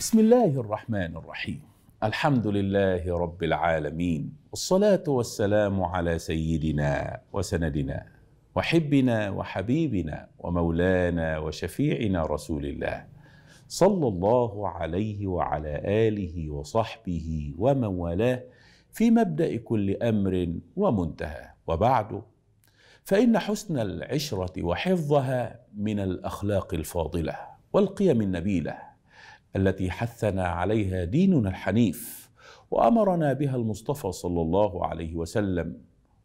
بسم الله الرحمن الرحيم الحمد لله رب العالمين والصلاه والسلام على سيدنا وسندنا وحبنا وحبيبنا ومولانا وشفيعنا رسول الله صلى الله عليه وعلى اله وصحبه ومن والاه في مبدا كل امر ومنتهى وبعد فان حسن العشره وحفظها من الاخلاق الفاضله والقيم النبيله التي حثنا عليها ديننا الحنيف وامرنا بها المصطفى صلى الله عليه وسلم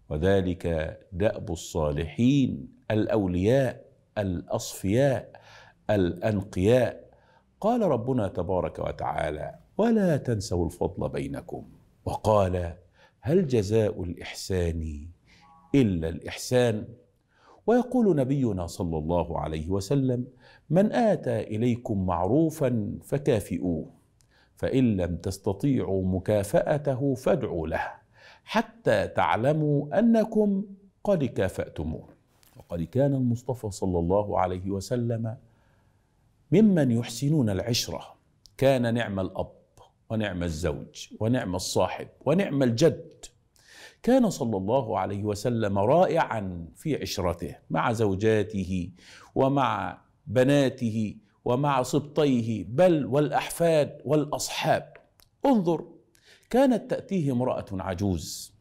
وذلك داب الصالحين الاولياء الاصفياء الانقياء قال ربنا تبارك وتعالى ولا تنسوا الفضل بينكم وقال هل جزاء الاحسان الا الاحسان ويقول نبينا صلى الله عليه وسلم من اتى اليكم معروفا فكافئوه فان لم تستطيعوا مكافاته فادعوا له حتى تعلموا انكم قد كافاتموه وقد كان المصطفى صلى الله عليه وسلم ممن يحسنون العشره كان نعم الاب ونعم الزوج ونعم الصاحب ونعم الجد كان صلى الله عليه وسلم رائعا في عشرته مع زوجاته ومع بناته ومع سبطيه بل والاحفاد والاصحاب انظر كانت تاتيه امراه عجوز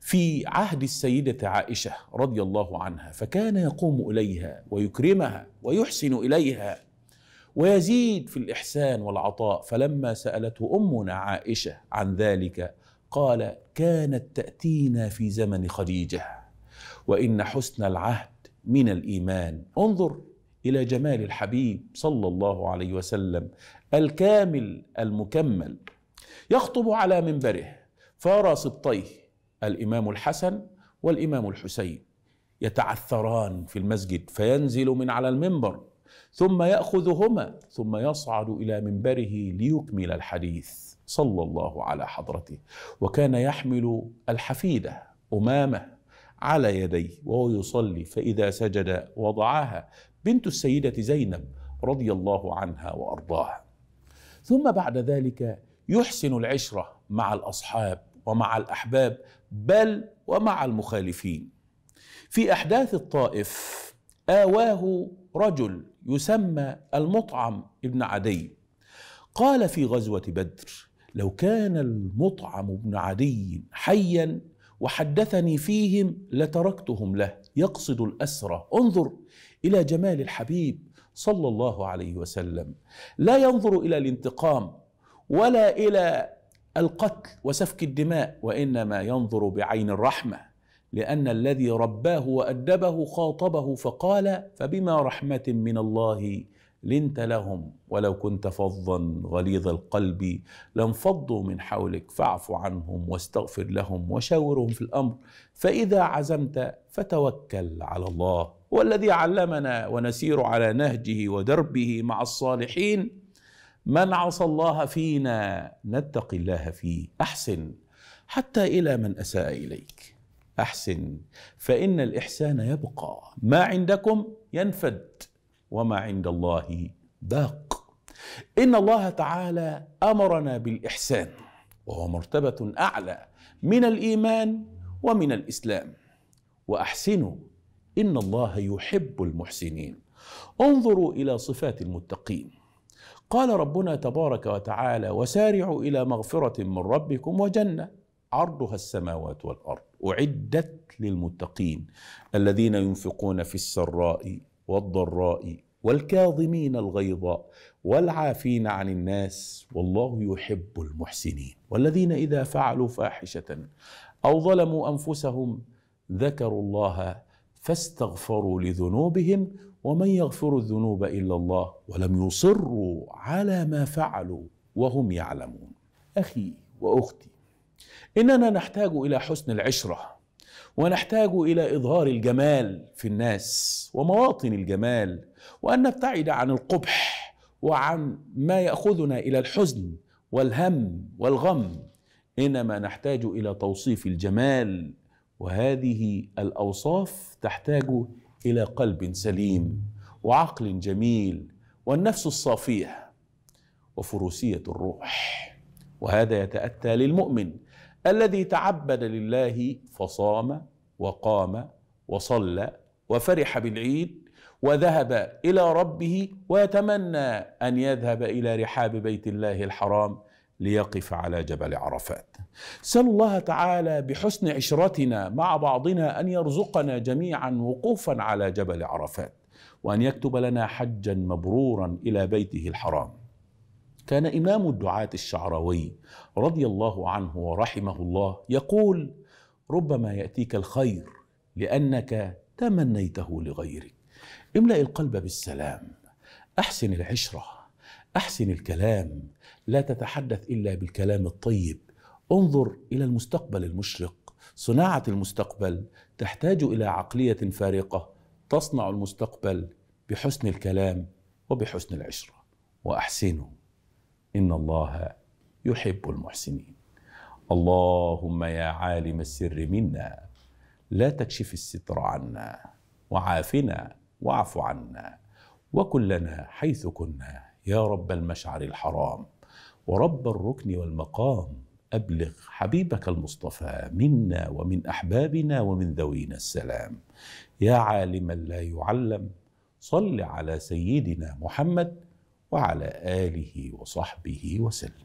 في عهد السيده عائشه رضي الله عنها فكان يقوم اليها ويكرمها ويحسن اليها ويزيد في الاحسان والعطاء فلما سالته امنا عائشه عن ذلك قال كانت تأتينا في زمن خديجة وإن حسن العهد من الإيمان انظر إلى جمال الحبيب صلى الله عليه وسلم الكامل المكمل يخطب على منبره فارى سبطيه الإمام الحسن والإمام الحسين يتعثران في المسجد فينزل من على المنبر ثم ياخذهما ثم يصعد الى منبره ليكمل الحديث صلى الله على حضرته وكان يحمل الحفيده امامه على يديه وهو يصلي فاذا سجد وضعها بنت السيده زينب رضي الله عنها وارضاها ثم بعد ذلك يحسن العشره مع الاصحاب ومع الاحباب بل ومع المخالفين في احداث الطائف آواه رجل يسمى المطعم ابن عدي قال في غزوة بدر لو كان المطعم ابن عدي حيا وحدثني فيهم لتركتهم له يقصد الأسرة انظر إلى جمال الحبيب صلى الله عليه وسلم لا ينظر إلى الانتقام ولا إلى القتل وسفك الدماء وإنما ينظر بعين الرحمة لأن الذي رباه وأدبه خاطبه فقال فبما رحمة من الله لنت لهم ولو كنت فظا غليظ القلب لانفضوا من حولك فاعف عنهم واستغفر لهم وشاورهم في الامر فاذا عزمت فتوكل على الله هو الذي علمنا ونسير على نهجه ودربه مع الصالحين من عصى الله فينا نتقي الله فيه احسن حتى الى من اساء اليك احسن فان الاحسان يبقى ما عندكم ينفد وما عند الله باق ان الله تعالى امرنا بالاحسان وهو مرتبه اعلى من الايمان ومن الاسلام واحسنوا ان الله يحب المحسنين انظروا الى صفات المتقين قال ربنا تبارك وتعالى وسارعوا الى مغفره من ربكم وجنه عرضها السماوات والارض اعدت للمتقين الذين ينفقون في السراء والضراء والكاظمين الغيظ والعافين عن الناس والله يحب المحسنين والذين اذا فعلوا فاحشه او ظلموا انفسهم ذكروا الله فاستغفروا لذنوبهم ومن يغفر الذنوب الا الله ولم يصروا على ما فعلوا وهم يعلمون اخي واختي اننا نحتاج الى حسن العشره ونحتاج الى اظهار الجمال في الناس ومواطن الجمال وان نبتعد عن القبح وعن ما ياخذنا الى الحزن والهم والغم انما نحتاج الى توصيف الجمال وهذه الاوصاف تحتاج الى قلب سليم وعقل جميل والنفس الصافيه وفروسيه الروح وهذا يتاتى للمؤمن الذي تعبد لله فصام وقام وصلى وفرح بالعيد وذهب الى ربه ويتمنى ان يذهب الى رحاب بيت الله الحرام ليقف على جبل عرفات سال الله تعالى بحسن عشرتنا مع بعضنا ان يرزقنا جميعا وقوفا على جبل عرفات وان يكتب لنا حجا مبرورا الى بيته الحرام كان إمام الدعاة الشعراوي رضي الله عنه ورحمه الله يقول ربما يأتيك الخير لأنك تمنيته لغيرك املأ القلب بالسلام أحسن العشرة أحسن الكلام لا تتحدث إلا بالكلام الطيب انظر إلى المستقبل المشرق صناعة المستقبل تحتاج إلى عقلية فارقة تصنع المستقبل بحسن الكلام وبحسن العشرة وأحسنوا إن الله يحب المحسنين اللهم يا عالم السر منا لا تكشف الستر عنا وعافنا واعف عنا وكن لنا حيث كنا يا رب المشعر الحرام ورب الركن والمقام أبلغ حبيبك المصطفى منا ومن أحبابنا ومن ذوينا السلام يا عالما لا يعلم صل على سيدنا محمد وعلى اله وصحبه وسلم